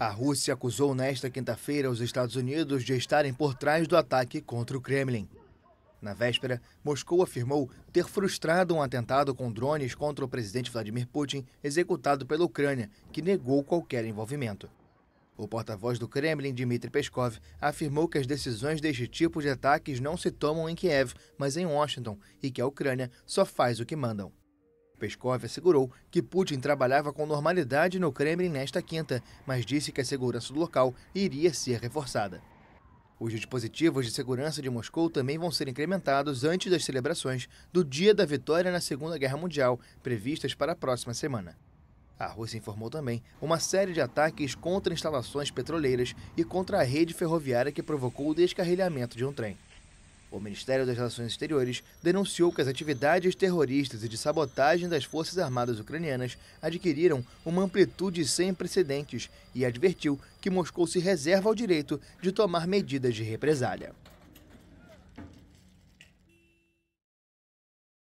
A Rússia acusou nesta quinta-feira os Estados Unidos de estarem por trás do ataque contra o Kremlin. Na véspera, Moscou afirmou ter frustrado um atentado com drones contra o presidente Vladimir Putin, executado pela Ucrânia, que negou qualquer envolvimento. O porta-voz do Kremlin, Dmitry Peskov, afirmou que as decisões deste tipo de ataques não se tomam em Kiev, mas em Washington, e que a Ucrânia só faz o que mandam. Peskov assegurou que Putin trabalhava com normalidade no Kremlin nesta quinta, mas disse que a segurança do local iria ser reforçada. Os dispositivos de segurança de Moscou também vão ser incrementados antes das celebrações do Dia da Vitória na Segunda Guerra Mundial, previstas para a próxima semana. A Rússia informou também uma série de ataques contra instalações petroleiras e contra a rede ferroviária que provocou o descarrilhamento de um trem. O Ministério das Relações Exteriores denunciou que as atividades terroristas e de sabotagem das Forças Armadas ucranianas adquiriram uma amplitude sem precedentes e advertiu que Moscou se reserva ao direito de tomar medidas de represália.